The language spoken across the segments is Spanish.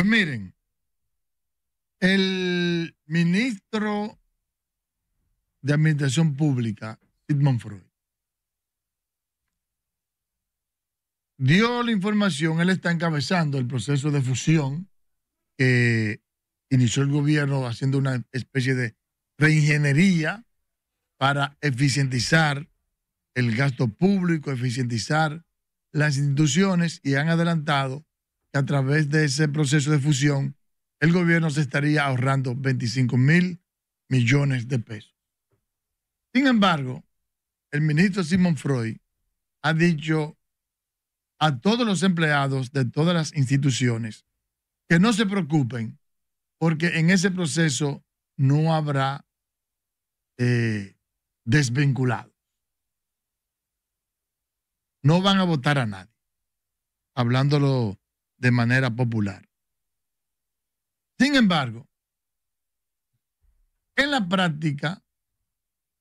Pues miren, el ministro de Administración Pública, Sigmund Freud, dio la información, él está encabezando el proceso de fusión que inició el gobierno haciendo una especie de reingeniería para eficientizar el gasto público, eficientizar las instituciones y han adelantado que a través de ese proceso de fusión, el gobierno se estaría ahorrando 25 mil millones de pesos. Sin embargo, el ministro Simon Freud ha dicho a todos los empleados de todas las instituciones que no se preocupen porque en ese proceso no habrá eh, desvinculado. desvinculados. No van a votar a nadie, hablándolo de manera popular. Sin embargo, en la práctica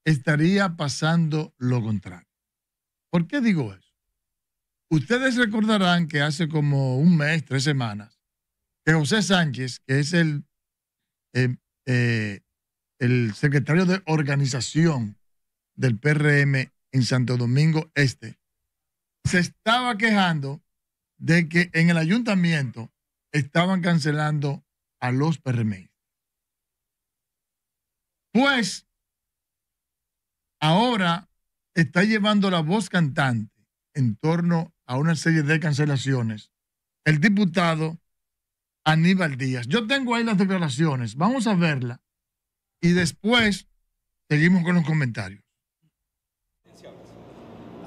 estaría pasando lo contrario. ¿Por qué digo eso? Ustedes recordarán que hace como un mes, tres semanas, que José Sánchez, que es el, eh, eh, el secretario de organización del PRM en Santo Domingo Este, se estaba quejando de que en el ayuntamiento estaban cancelando a los PRM. Pues ahora está llevando la voz cantante en torno a una serie de cancelaciones el diputado Aníbal Díaz. Yo tengo ahí las declaraciones, vamos a verla y después seguimos con los comentarios.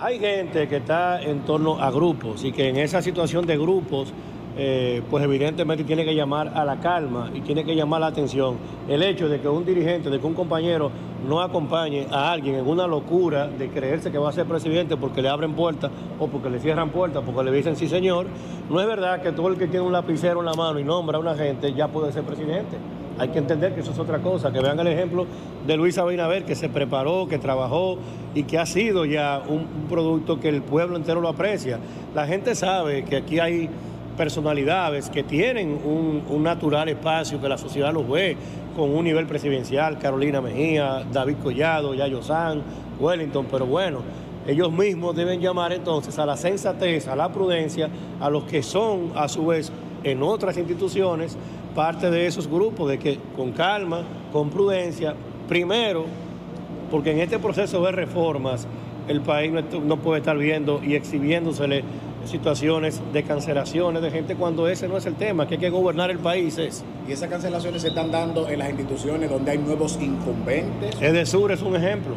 Hay gente que está en torno a grupos y que en esa situación de grupos, eh, pues evidentemente tiene que llamar a la calma y tiene que llamar la atención. El hecho de que un dirigente, de que un compañero no acompañe a alguien en una locura de creerse que va a ser presidente porque le abren puertas o porque le cierran puertas, porque le dicen sí señor, no es verdad que todo el que tiene un lapicero en la mano y nombra a una gente ya puede ser presidente. Hay que entender que eso es otra cosa, que vean el ejemplo de Luis Abinader, que se preparó, que trabajó y que ha sido ya un, producto que el pueblo entero lo aprecia. La gente sabe que aquí hay personalidades que tienen un, un, natural espacio, que la sociedad los ve con un nivel presidencial, Carolina Mejía, David Collado, Yayo San, Wellington, pero bueno, ellos mismos deben llamar entonces a la sensatez, a la prudencia, a los que son a su vez en otras instituciones parte de esos grupos, de que con calma, con prudencia, primero, porque en este proceso de reformas el país no puede estar viendo y exhibiéndosele situaciones de cancelaciones de gente cuando ese no es el tema, que hay que gobernar el país. Es. ¿Y esas cancelaciones se están dando en las instituciones donde hay nuevos incumbentes? sur es un ejemplo.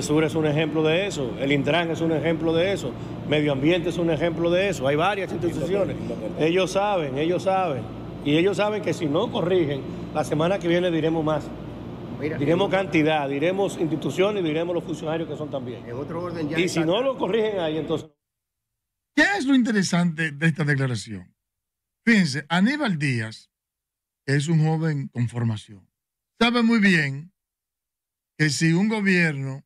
sur es un ejemplo de eso. El Intran es un ejemplo de eso. Medio Ambiente es un ejemplo de eso. Hay varias instituciones. Ellos saben, ellos saben. Y ellos saben que si no corrigen, la semana que viene diremos más. diremos eh, cantidad, diremos instituciones diremos los funcionarios que son también. En otro orden ya y si no lo corrigen ahí, entonces... ¿Qué es lo interesante de esta declaración? Fíjense, Aníbal Díaz es un joven con formación. Sabe muy bien que si un gobierno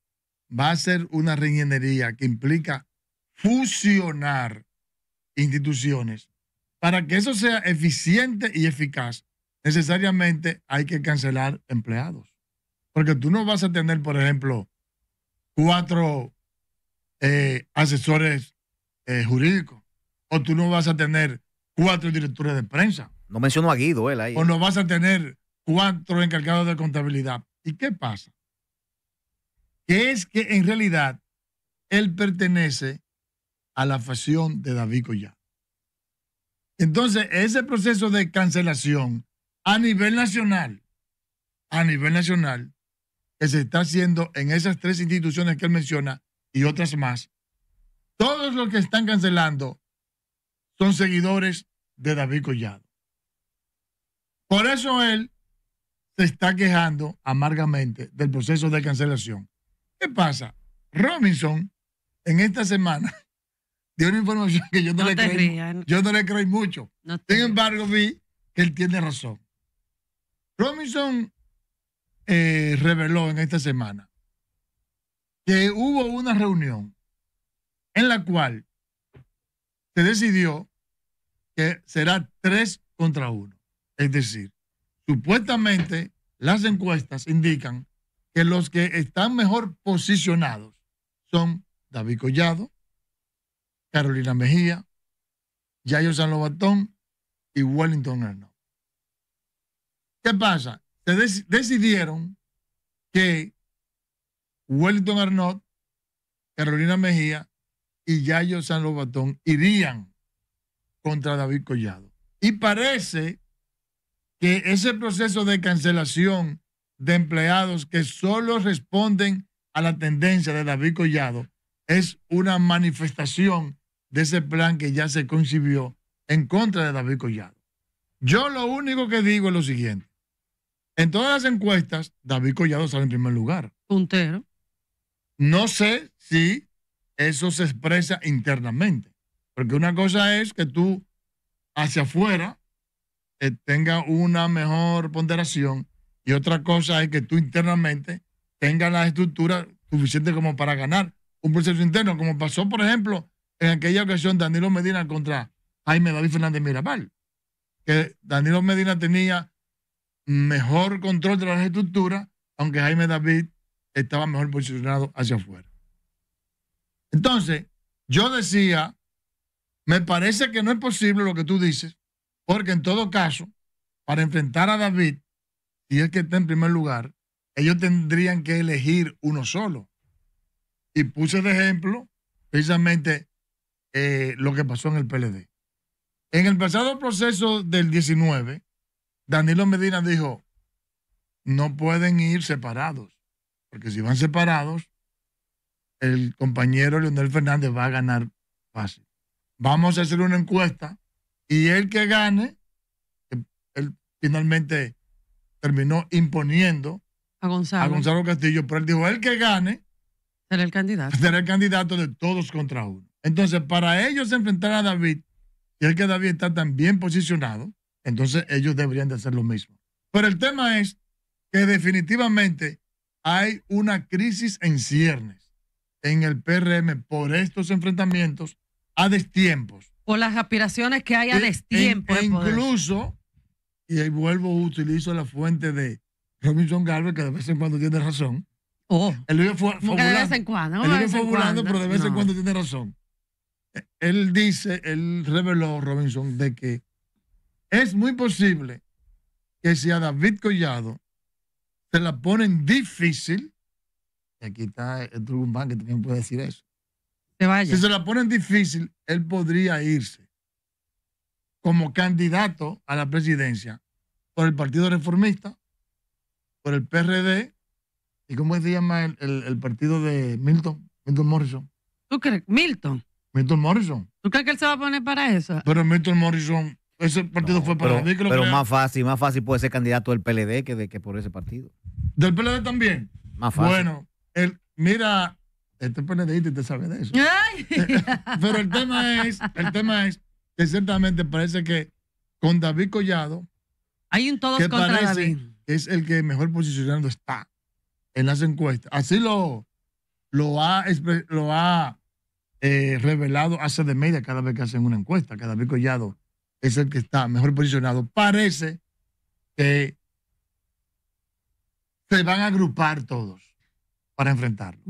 va a hacer una reingeniería que implica fusionar instituciones, para que eso sea eficiente y eficaz, necesariamente hay que cancelar empleados. Porque tú no vas a tener, por ejemplo, cuatro eh, asesores eh, jurídicos, o tú no vas a tener cuatro directores de prensa. No mencionó a Guido, él ahí. O no vas a tener cuatro encargados de contabilidad. ¿Y qué pasa? Que es que en realidad él pertenece a la facción de David Collado. Entonces, ese proceso de cancelación a nivel nacional, a nivel nacional, que se está haciendo en esas tres instituciones que él menciona y otras más, todos los que están cancelando son seguidores de David Collado. Por eso él se está quejando amargamente del proceso de cancelación. ¿Qué pasa? Robinson en esta semana de una información que yo no, le creí. Yo no le creí mucho. Sin embargo, vi que él tiene razón. Robinson eh, reveló en esta semana que hubo una reunión en la cual se decidió que será tres contra uno. Es decir, supuestamente las encuestas indican que los que están mejor posicionados son David Collado, Carolina Mejía, Yayo San Lobatón y Wellington Arnold. ¿Qué pasa? decidieron que Wellington Arnold, Carolina Mejía y Yayo San Lobatón irían contra David Collado. Y parece que ese proceso de cancelación de empleados que solo responden a la tendencia de David Collado es una manifestación de ese plan que ya se concibió en contra de David Collado. Yo lo único que digo es lo siguiente. En todas las encuestas, David Collado sale en primer lugar. Puntero. No sé si eso se expresa internamente. Porque una cosa es que tú hacia afuera tengas eh, tenga una mejor ponderación y otra cosa es que tú internamente tengas la estructura suficiente como para ganar un proceso interno, como pasó, por ejemplo, en aquella ocasión Danilo Medina contra Jaime David Fernández Mirabal, que Danilo Medina tenía mejor control de las estructuras, aunque Jaime David estaba mejor posicionado hacia afuera. Entonces, yo decía, me parece que no es posible lo que tú dices, porque en todo caso, para enfrentar a David, si es que está en primer lugar, ellos tendrían que elegir uno solo. Y puse de ejemplo precisamente eh, lo que pasó en el PLD. En el pasado proceso del 19, Danilo Medina dijo, no pueden ir separados, porque si van separados, el compañero Leonel Fernández va a ganar fácil. Vamos a hacer una encuesta y el que gane, eh, él finalmente terminó imponiendo a Gonzalo, Gonzalo Castillo, pero él dijo, el que gane será el candidato. Será el candidato de todos contra uno. Entonces, para ellos enfrentar a David, y es que David está tan bien posicionado, entonces ellos deberían de hacer lo mismo. Pero el tema es que definitivamente hay una crisis en ciernes en el PRM por estos enfrentamientos a destiempos. Por las aspiraciones que hay a destiempos. E, incluso, y ahí vuelvo, utilizo la fuente de Robinson Galvez, que de vez en cuando tiene razón. él de vez en cuando, pero de vez en cuando tiene razón él dice, él reveló, Robinson, de que es muy posible que si a David Collado se la ponen difícil, y aquí está el que también puede decir eso, se si se la ponen difícil, él podría irse como candidato a la presidencia por el Partido Reformista, por el PRD, y cómo se llama el, el partido de Milton, Milton Morrison. ¿Tú crees? Milton. Milton Morrison. ¿Tú crees que él se va a poner para eso? Pero Milton Morrison, ese partido fue para Pero, pero más fácil, más fácil puede ser candidato del PLD que, de, que por ese partido. ¿Del PLD también? Más fácil. Bueno, mira, este PLD y te sabe de eso. pero el tema es, el tema es que ciertamente parece que con David Collado. Hay un todos contra David. Es el que mejor posicionado está en las encuestas. Así lo, lo ha, lo ha eh, revelado hace de media cada vez que hacen una encuesta. Cada vez Collado es el que está mejor posicionado. Parece que se van a agrupar todos para enfrentarlo.